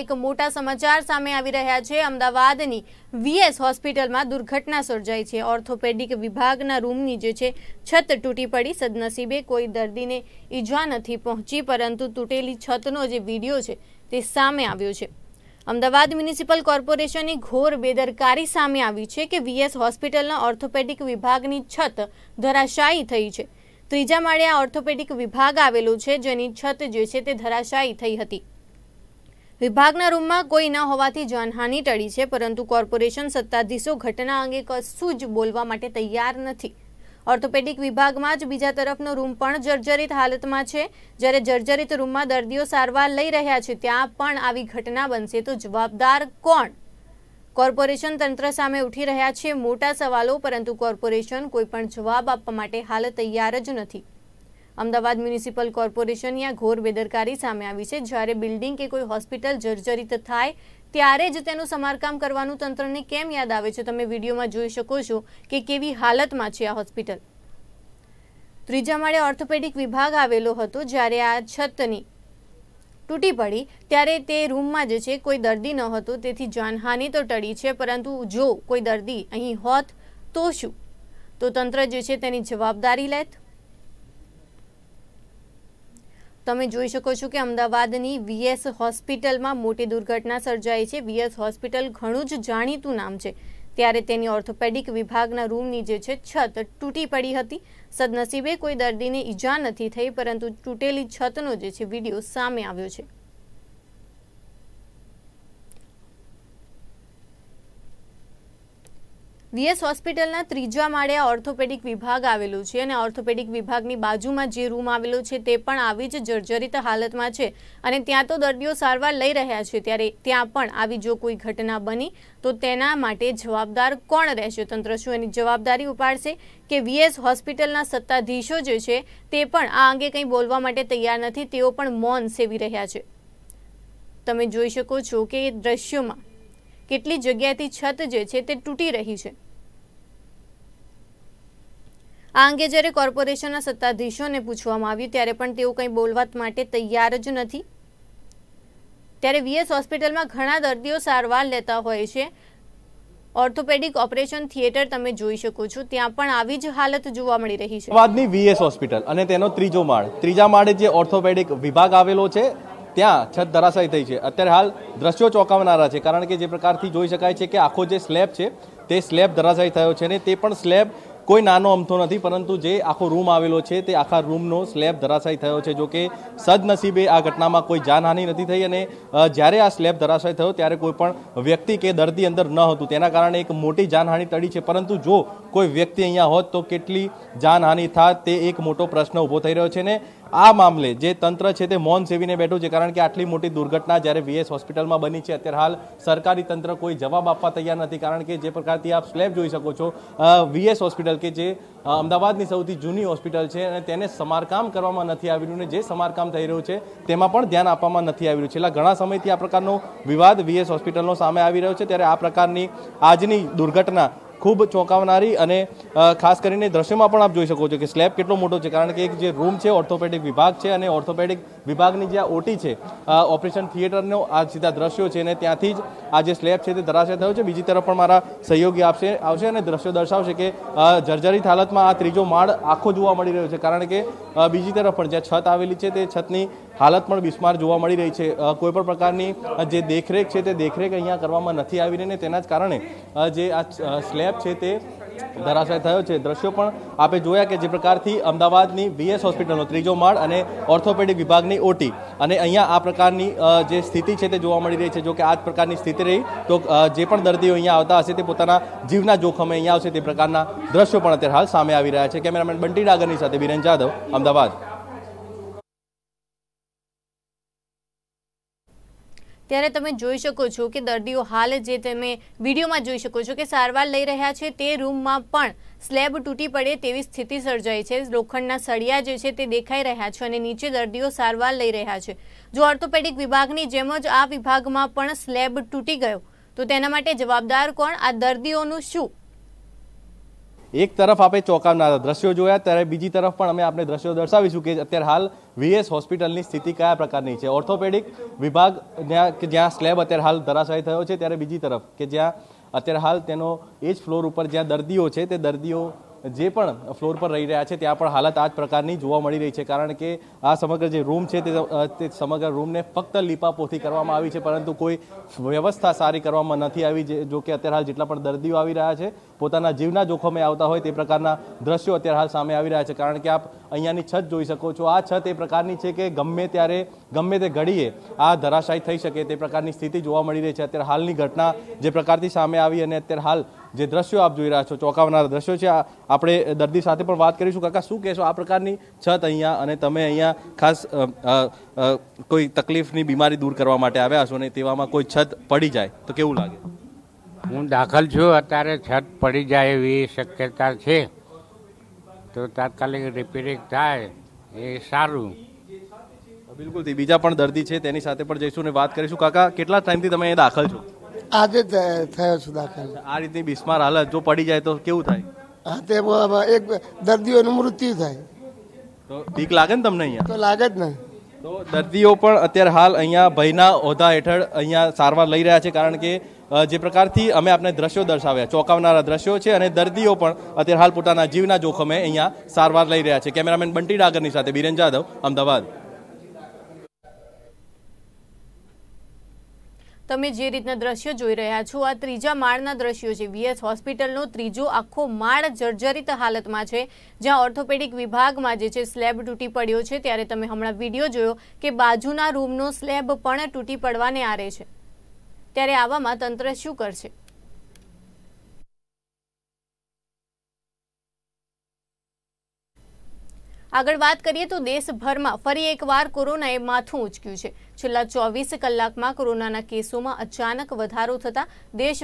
એક મોટા સમાચાર સામે આવી રહ્યા છે અમદાવાદની વીએસ હોસ્પિટલમાં દુર્ઘટના સર્જાઈ છે ઓર્થોપેડિક વિભાગના રૂમની જે છે છત તૂટી પડી સદનસીબે કોઈ દર્દીને ઈજા નથી પહોંચી પરંતુ તૂટેલી છતનો જે વિડીયો છે તે સામે આવ્યો છે અમદાવાદ મ્યુનિસિપલ કોર્પોરેશનની ઘોર બેદરકારી સામે આવી છે કે વીએસ હોસ્પિટલના ઓર્થોપેડિક વિભાગની છત ધરાશાયી થઈ છે ત્રીજા માળે આ ઓર્થોપેડિક વિભાગ આવેલો છે જેની છત જે છે તે ધરાશાયી થઈ હતી વિભાગના રૂમમાં કોઈ ન હોવાથી જાનહાની ટળી છે પરંતુ કોર્પોરેશન સત્તાધીશો ઘટના અંગે કશું જ બોલવા માટે તૈયાર નથી ઓર્થોપેડિક વિભાગમાં જ બીજા તરફનો રૂમ પણ જર્જરિત હાલતમાં છે જ્યારે જર્જરિત રૂમમાં દર્દીઓ સારવાર લઈ રહ્યા છે ત્યાં પણ આવી ઘટના બનશે તો જવાબદાર કોણ કોર્પોરેશન તંત્ર સામે ઉઠી રહ્યા છે મોટા સવાલો પરંતુ કોર્પોરેશન કોઈ પણ જવાબ આપવા માટે હાલ તૈયાર જ નથી અમદાવાદ મ્યુનિસિપલ કોર્પોરેશન યા ઘોર બેદરકારી સામે આવી છે જ્યારે બિલ્ડિંગ કે કોઈ હોસ્પિટલ જર્જરિત થાય ત્યારે જ તેનું સમારકામ કરવાનું તંત્રને કેમ યાદ આવે છે તમે વિડીયોમાં જોઈ શકો છો કે કેવી હાલતમાં છે આ હોસ્પિટલ ત્રીજા માળે ઓર્થોપેડિક વિભાગ આવેલો હતો જ્યારે આ છતની તૂટી પડી ત્યારે તે રૂમમાં જે છે કોઈ દર્દી ન હતો તેથી જાનહાનિ તો ટળી છે પરંતુ જો કોઈ દર્દી અહીં હોત તો શું તો તંત્ર જે છે તેની જવાબદારી લેત તમે જોઈ શકો છો કે અમદાવાદની વીએસ હોસ્પિટલમાં મોટી દુર્ઘટના સર્જાઈ છે વીએસ હોસ્પિટલ ઘણું જ જાણીતું નામ છે ત્યારે તેની ઓર્થોપેડિક વિભાગના રૂમની જે છે છત તૂટી પડી હતી સદનસીબે કોઈ દર્દીને ઈજા નથી થઈ પરંતુ તૂટેલી છતનો જે છે વિડીયો સામે આવ્યો છે વીએસ હોસ્પિટલના ત્રીજા માળે ઓર્થોપેડિક વિભાગ આવેલું છે અને ઓર્થોપેડિક વિભાગની બાજુમાં જે રૂમ આવેલો છે તે પણ આવી જ જર્જરિત હાલતમાં છે અને ત્યાં તો દર્દીઓ સારવાર લઈ રહ્યા છે ત્યારે ત્યાં પણ આવી જો કોઈ ઘટના બની તો તેના માટે જવાબદાર કોણ રહેશે તંત્ર શું એની જવાબદારી ઉપાડશે કે વીએસ હોસ્પિટલના સત્તાધીશો જે છે તે પણ આ અંગે કંઈ બોલવા માટે તૈયાર નથી તેઓ પણ મૌન સેવી રહ્યા છે તમે જોઈ શકો છો કે દ્રશ્યોમાં કેટલી જગ્યાએથી છત જે છે તે તૂટી રહી છે આ અંગે જ્યારે કોર્પોરેશનના સત્તાધીશોને પૂછવામાં આવ્યું ત્યારે પણ તેઓ કંઈ બોલવા માટે તૈયાર જ નથી ત્યારે વીએસ હોસ્પિટલમાં ઘણા દર્દીઓ સારવાર લેતા હોય છે ઓર્થોપેડિક ઓપરેશન થિયેટર તમે જોઈ શકો છો ત્યાં પણ આવી જ હાલત જોવા મળી રહી છે વીએસ હોસ્પિટલ અને તેનો ત્રીજો માળ ત્રીજા માળે જે ઓર્થોપેડિક વિભાગ આવેલો છે ત્યાં છત ધરાશાયી થઈ છે અત્યારે હાલ દ્રશ્યો ચોંકાવનારા છે કારણ કે જે પ્રકારથી જોઈ શકાય છે કે આખો જે સ્લેબ છે તે સ્લેબ ધરાશાયી થયો છે ને તે પણ સ્લેબ કોઈ નાનો અમથો નથી પરંતુ જે આખો રૂમ આવેલો છે તે આખા રૂમનો સ્લેબ ધરાશાયી થયો છે જોકે સદનસીબે આ ઘટનામાં કોઈ જાનહાનિ નથી થઈ અને જ્યારે આ સ્લેબ ધરાશાયી થયો ત્યારે કોઈ પણ વ્યક્તિ કે દર્દી અંદર ન હતું તેના કારણે એક મોટી જાનહાનિ ટળી છે પરંતુ જો કોઈ વ્યક્તિ અહીંયા હોત તો કેટલી જાનહાનિ થાત તે એક મોટો પ્રશ્ન ઊભો થઈ રહ્યો છે ને આ મામલે જે તંત્ર છે તે મૌન સેવીને બેઠું છે કારણ કે આટલી મોટી દુર્ઘટના જ્યારે વીએસ હોસ્પિટલમાં બની છે અત્યારે હાલ સરકારી તંત્ર કોઈ જવાબ આપવા તૈયાર નથી કારણ કે જે પ્રકારથી આપ સ્લેબ જોઈ શકો છો વીએસ હોસ્પિટલ કે જે અમદાવાદની સૌથી જૂની હોસ્પિટલ છે અને તેને સમારકામ કરવામાં નથી આવી રહ્યું ને જે સમારકામ થઈ રહ્યું છે તેમાં પણ ધ્યાન આપવામાં નથી આવી રહ્યું છેલ્લા ઘણા સમયથી આ પ્રકારનો વિવાદ વીએસ હોસ્પિટલનો સામે આવી રહ્યો છે ત્યારે આ પ્રકારની આજની દુર્ઘટના ખૂબ ચોંકાવનારી અને ખાસ કરીને દ્રશ્યમાં પણ આપ જોઈ શકો છો કે સ્લેબ કેટલો મોટો છે કારણ કે એક જે રૂમ છે ઓર્થોપેડિક વિભાગ છે અને ઓર્થોપેડિક વિભાગની જે આ ઓટી છે ઓપરેશન થિયેટરનો આ સીધા દ્રશ્યો છે અને ત્યાંથી જ આ જે સ્લેબ છે તે ધરાશય થયો છે બીજી તરફ પણ મારા સહયોગી આપશે આવશે અને દ્રશ્યો દર્શાવશે કે જર્જરિત હાલતમાં આ ત્રીજો માળ આખો જોવા મળી રહ્યો છે કારણ કે બીજી તરફ પણ જ્યાં છત આવેલી છે તે છતની હાલત પણ બિસ્માર જોવા મળી રહી છે કોઈ પણ પ્રકારની જે દેખરેખ છે તે દેખરેખ અહીંયા કરવામાં નથી આવી રહી ને તેના જ કારણે જે આ સ્લેબ છે તે ધરાશય થયો છે દ્રશ્યો પણ આપણે જોયા કે જે પ્રકારથી અમદાવાદની વીએસ હોસ્પિટલનો ત્રીજો માળ અને ઓર્થોપેડિક વિભાગની ઓટી અને અહીંયા આ પ્રકારની જે સ્થિતિ છે તે જોવા મળી રહી છે જો કે આ જ પ્રકારની સ્થિતિ રહી તો જે પણ દર્દીઓ અહીંયા આવતા હશે તે પોતાના જીવના જોખમે અહીંયા આવશે તે પ્રકારના દ્રશ્યો પણ અત્યારે હાલ સામે આવી રહ્યા છે કેમેરામેન બંટી ડાગરની સાથે બિરેન જાદવ અમદાવાદ ત્યારે તમે જોઈ શકો છો કે દર્દીઓ હાલ જે તમે વિડીયોમાં જોઈ શકો છો કે સારવાર લઈ રહ્યા છે તે રૂમમાં પણ સ્લેબ તૂટી પડે તેવી સ્થિતિ સર્જાઈ છે લોખંડના સળિયા જે છે તે દેખાઈ રહ્યા છે અને નીચે દર્દીઓ સારવાર લઈ રહ્યા છે જો ઓર્થોપેડિક વિભાગની જેમ જ આ વિભાગમાં પણ સ્લેબ તૂટી ગયો તો તેના માટે જવાબદાર કોણ આ દર્દીઓનું શું એક તરફ આપણે ચોંકાવનારા દ્રશ્યો જોયા ત્યારે બીજી તરફ પણ અમે આપણે દ્રશ્યો દર્શાવીશું કે અત્યારે હાલ વીએસ હોસ્પિટલની સ્થિતિ કયા પ્રકારની છે ઓર્થોપેડિક વિભાગ જ્યાં કે જ્યાં સ્લેબ અત્યારે હાલ ધરાશાયી થયો છે ત્યારે બીજી તરફ કે જ્યાં અત્યારે હાલ તેનો એ જ ફ્લોર ઉપર જ્યાં દર્દીઓ છે તે દર્દીઓ જે પણ ફ્લોર પર રહી રહ્યા છે ત્યાં પણ હાલત આ જ પ્રકારની જોવા મળી રહી છે કારણ કે આ સમગ્ર જે રૂમ છે તે સમગ્ર રૂમને ફક્ત લીપાપોથી કરવામાં આવી છે પરંતુ કોઈ વ્યવસ્થા સારી કરવામાં નથી આવી જો કે અત્યારે હાલ જેટલા પણ દર્દીઓ આવી રહ્યા છે પોતાના જીવના જોખમે આવતા હોય તે પ્રકારના દ્રશ્યો અત્યારે હાલ સામે આવી રહ્યા છે કારણ કે આપ અહીંયાની છત જોઈ શકો છો આ છત એ પ્રકારની છે કે ગમે ત્યારે ગમે તે ઘડીએ આ ધરાશાય થઈ શકે તે પ્રકારની સ્થિતિ જોવા મળી રહી છે અત્યારે હાલની ઘટના જે પ્રકારથી સામે આવી અને અત્યારે હાલ જે દ્રશ્યો આપ જોઈ રહ્યા છો ચોંકાવનારા દ્રશ્યો છે આપણે દર્દી સાથે પણ વાત કરીશું કાકા શું કહેશો આ પ્રકારની છત અહીંયા અને તમે અહીંયા ખાસ કોઈ તકલીફની બીમારી દૂર કરવા માટે આવ્યા હશો ને તેવામાં કોઈ છત પડી જાય તો કેવું લાગે હું દાખલ છું અત્યારે છત પડી જાય એવી શક્યતા છે તો તાત્કાલિક રિપેરિંગ થાય એ સારું બિલકુલ બીજા પણ દર્દી છે તેની સાથે પણ જઈશું ને વાત કરીશું કાકા કેટલા ટાઈમથી તમે અહીંયા દાખલ છો આજે થયો છું આ રીતની બિસ્માર હાલત જો પડી જાય તો કેવું થાય હા તે એક દર્દીઓનું મૃત્યુ થાય તો બીક લાગે ને તમને અહીંયા તો લાગે જ ને તો દર્દીઓ પણ અત્યારે હાલ અહીંયા ભયના હોદ્દા હેઠળ અહીંયા સારવાર લઈ રહ્યા છે કારણ કે જે પ્રકારથી અમે આપણે દ્રશ્યો દર્શાવ્યા ચોંકાવનારા દ્રશ્યો છે અને દર્દીઓ પણ અત્યારે હાલ પોતાના જીવના જોખમે અહીંયા સારવાર લઈ રહ્યા છે કેમેરામેન બંટી ડાગરની સાથે બિરેન જાદવ અમદાવાદ તમે જે રીતના દ્રશ્યો જોઈ રહ્યા છો આ ત્રીજા માળના દ્રશ્યો છે વીએસ હોસ્પિટલનો ત્રીજો આખો માળ જર્જરિત હાલતમાં છે જ્યાં ઓર્થોપેડિક વિભાગમાં જે છે સ્લેબ તૂટી પડ્યો છે ત્યારે તમે હમણાં વિડીયો જોયો કે બાજુના રૂમનો સ્લેબ પણ તૂટી પડવાને આરે છે ત્યારે આવામાં તંત્ર શું કરશે આગળ વાત કરીએ તો દેશભરમાં ફરી એકવાર કોરોનાએ માથું ઉચક્યું છે છેલ્લા ચોવીસ કલાકમાં કોરોનાના કેસોમાં અચાનક વધારો થતાં દેશ